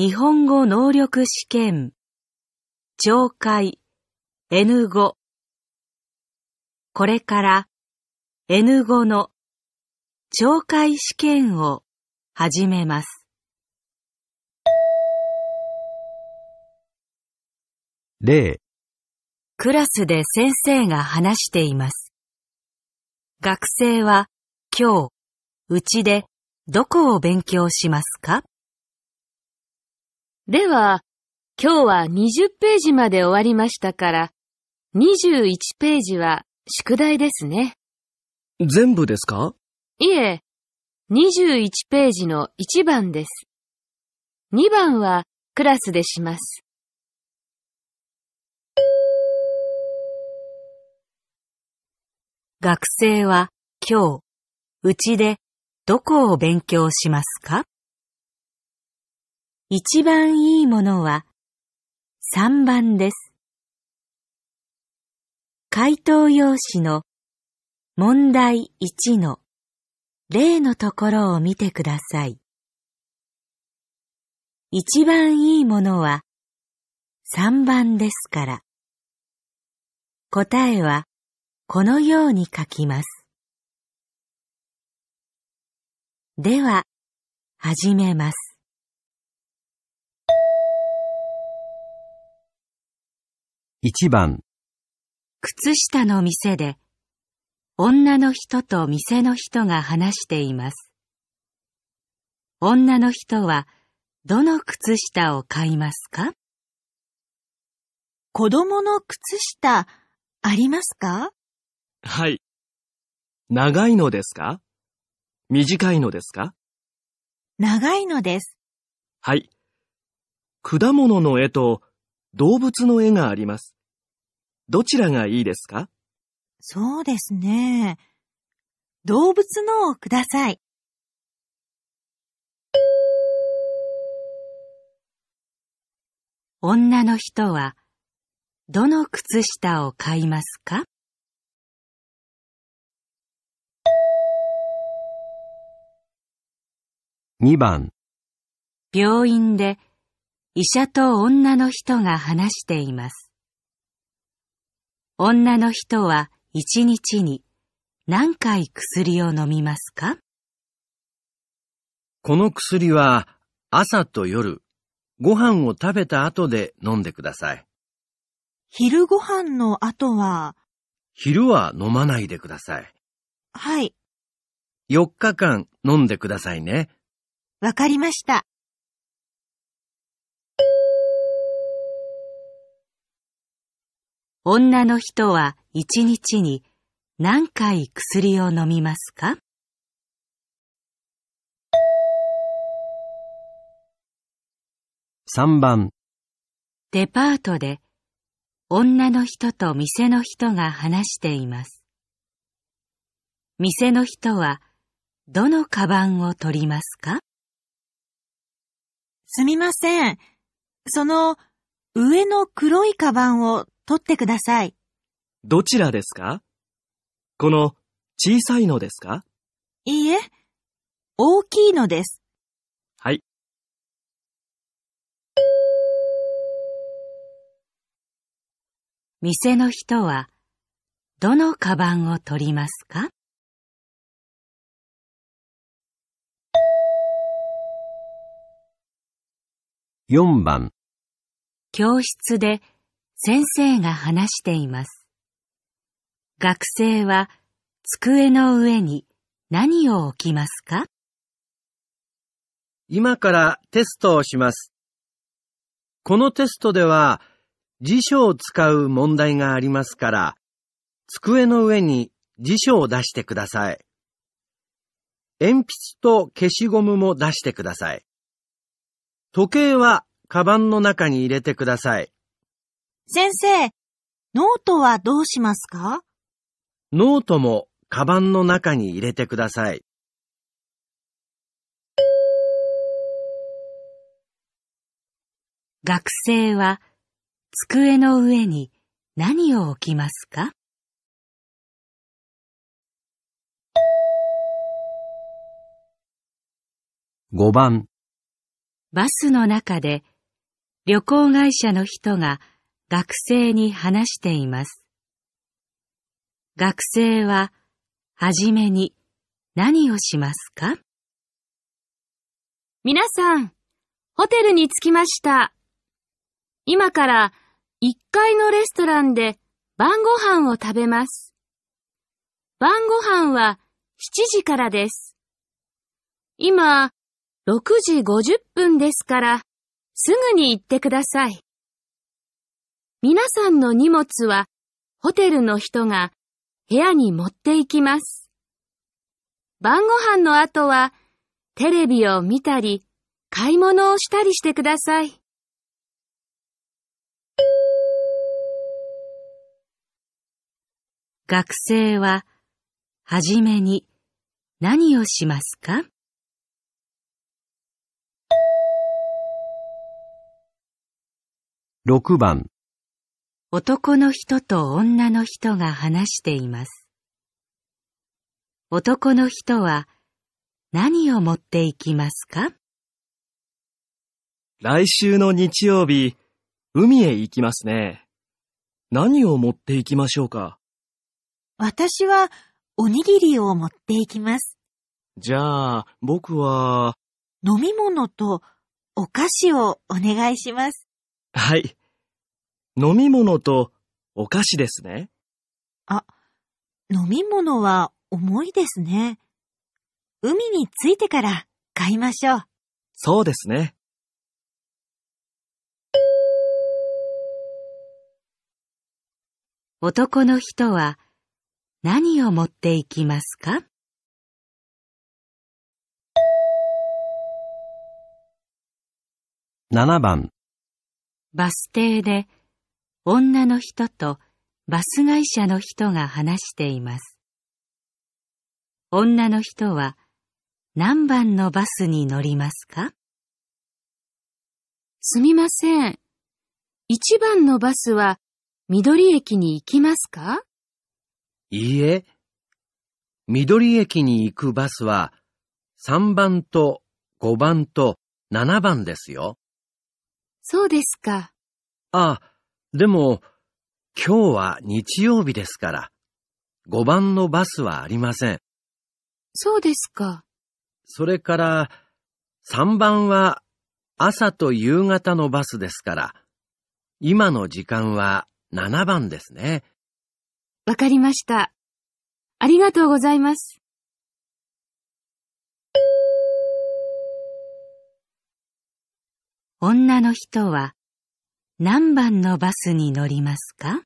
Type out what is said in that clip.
日本語能力試験、懲戒、N5。これから N5 の懲戒試験を始めます。例クラスで先生が話しています。学生は今日、うちでどこを勉強しますかでは、今日は20ページまで終わりましたから、21ページは宿題ですね。全部ですかいえ、21ページの1番です。2番はクラスでします。学生は今日、うちでどこを勉強しますか一番いいものは3番です。回答用紙の問題1の例のところを見てください。一番いいものは3番ですから。答えはこのように書きます。では、始めます。1番、靴下の店で、女の人と店の人が話しています。女の人は、どの靴下を買いますか子供の靴下、ありますかはい。長いのですか短いのですか長いのです。はい。果物の絵と動物の絵があります。どちらがいいですかそうですね。動物のをください。女の人はどの靴下を買いますか2番病院で医者と女の人が話しています。女の人は一日に何回薬を飲みますかこの薬は朝と夜、ご飯を食べた後で飲んでください。昼ご飯の後は昼は飲まないでください。はい。4日間飲んでくださいね。わかりました。女の人は一日に何回薬を飲みますか3番デパートで女の人と店の人が話しています。店の人はどのカバンを取りますかすみません。その上の黒いカバンを取ってください。どちらですかこの小さいのですかいいえ、大きいのです。はい。店の人はどのカバンを取りますか4番教室で先生が話しています。学生は机の上に何を置きますか今からテストをします。このテストでは辞書を使う問題がありますから、机の上に辞書を出してください。鉛筆と消しゴムも出してください。時計はカバンの中に入れてください。先生、ノートはどうしますかノートもカバンの中に入れてください。学生は机の上に何を置きますか5番バスの中で旅行会社の人が学生に話しています。学生は、はじめに何をしますか皆さん、ホテルに着きました。今から1階のレストランで晩ご飯を食べます。晩ご飯は7時からです。今、6時50分ですから、すぐに行ってください。皆さんの荷物はホテルの人が部屋に持って行きます。晩ご飯の後はテレビを見たり買い物をしたりしてください。学生ははじめに何をしますか6番男の人と女の人が話しています。男の人は何を持っていきますか来週の日曜日、海へ行きますね。何を持っていきましょうか私はおにぎりを持っていきます。じゃあ、僕は、飲み物とお菓子をお願いします。はい。飲み物とお菓子ですね。あ、飲み物は重いですね。海に着いてから買いましょう。そうですね。男の人は何を持っていきますか7番バス停で女の人とバス会社の人が話しています。女の人は何番のバスに乗りますかすみません。一番のバスは緑駅に行きますかいいえ。緑駅に行くバスは3番と5番と7番ですよ。そうですか。ああ、でも、今日は日曜日ですから、5番のバスはありません。そうですか。それから、3番は朝と夕方のバスですから、今の時間は7番ですね。わかりました。ありがとうございます。女の人は何番のバスに乗りますか